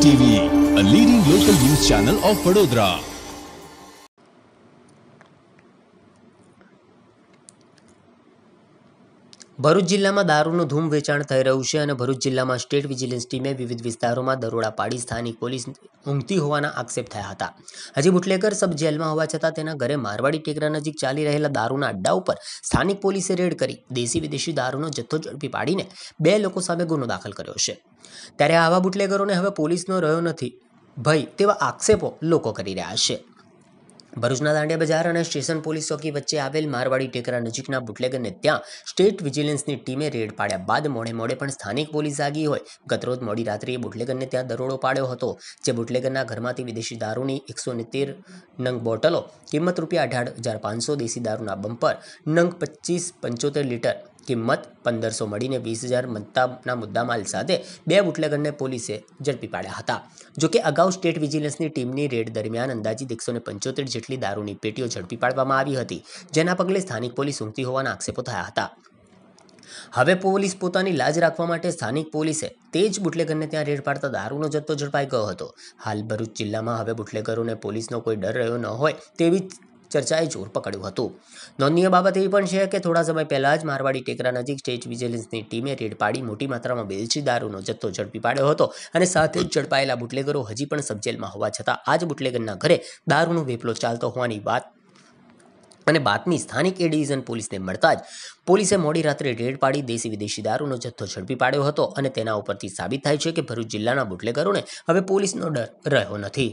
TV, a leading local news channel of Vadodara. Bharuch જિલ્લામાં દારૂનું ધૂમ વેચાણ થઈ રહ્યું છે અને ભરૂચ જિલ્લામાં સ્ટેટ વિજિલન્સ ટીમે વિવિધ વિસ્તારોમાં દરોડા પાડી સ્થાનિક પોલીસ ઊંઘતી હોવાના આક્ષેપ થયા હતા હજી બુટલેકર સબ જેલમાં હોવા છતાં તેના ઘરે મારવાડી ટેકરા નજીક ચાલી રહેલા દારૂના અડ્ડા ઉપર સ્થાનિક પોલીસે રેડ કરી દેશી વિદેશી દારૂનો જથ્થો ઝડપી પાડીને બે લોકો સામે ગુનો દાખલ કર્યો છે ત્યારે આવા બુટલેગરોને હવે પોલીસનો રહ્યો નથી ભય તેવા આક્ષેપો લોકો કરી રહ્યા છે ભરૂચના દાંડિયા બજાર અને સ્ટેશન પોલીસ ચોકી વચ્ચે આવેલ મારવાડી ટેકરા નજીકના બુટલેગરને ત્યાં સ્ટેટ વિજિલન્સની ટીમે રેડ પાડ્યા બાદ મોડે મોડે પણ સ્થાનિક પોલીસ જાગી હોય ગતરોજ મોડી રાત્રે બુટલેગરને ત્યાં દરોડો પાડ્યો હતો જે બુટલેગરના ઘરમાંથી વિદેશી દારૂની એકસો તેર નંગ બોટલો કિંમત રૂપિયા અઢાર હજાર પાંચસો દેશી દારૂના બમ્પર નંગ પચીસ પંચોતેર લીટર કિંમત પંદરસો મળીને વીસ હજાર મત્તાના મુદ્દામાલ સાથે બે બુટલેગરને પોલીસે ઝડપી પાડ્યા હતા જોકે અગાઉ સ્ટેટ વિજિલન્સની ટીમની રેડ દરમિયાન અંદાજીત એકસો પંચોતેર જેટલી દારૂની પેટીઓ ઝડપી પાડવામાં આવી હતી જેના પગલે સ્થાનિક પોલીસ ઊંઘતી હોવાના આક્ષેપો થયા હતા હવે પોલીસ પોતાની લાજ રાખવા માટે સ્થાનિક પોલીસે તે જ બુટલેગરને ત્યાં રેડ પાડતા દારૂનો જથ્થો ઝડપાઈ ગયો હતો હાલ ભરૂચ જિલ્લામાં હવે બુટલેગરોને પોલીસનો કોઈ ડર રહ્યો ન હોય તેવી ચર્ચાએ જોર પકડ્યું હતું નોંધનીય બાબત એવી પણ છે કે થોડા સમય પહેલાં જ મારવાડી ટેકરા નજીક સ્ટેટ વિજિલન્સની ટીમે રેડ પાડી મોટી માત્રામાં બેલચી દારૂનો જથ્થો ઝડપી પાડ્યો હતો અને સાથે જ ઝડપાયેલા બુટલેગરો હજી પણ સબજેલમાં હોવા છતાં આ જ બુટલેગરના ઘરે દારૂનો વેપલો ચાલતો હોવાની વાત અને બાતમી સ્થાનિક એ ડિવિઝન પોલીસને મળતા જ પોલીસે મોડી રાત્રે રેડ પાડી દેશી વિદેશી દારૂનો જથ્થો ઝડપી પાડ્યો હતો અને તેના ઉપરથી સાબિત થાય છે કે ભરૂચ જિલ્લાના બુટલેગરોને હવે પોલીસનો ડર રહ્યો નથી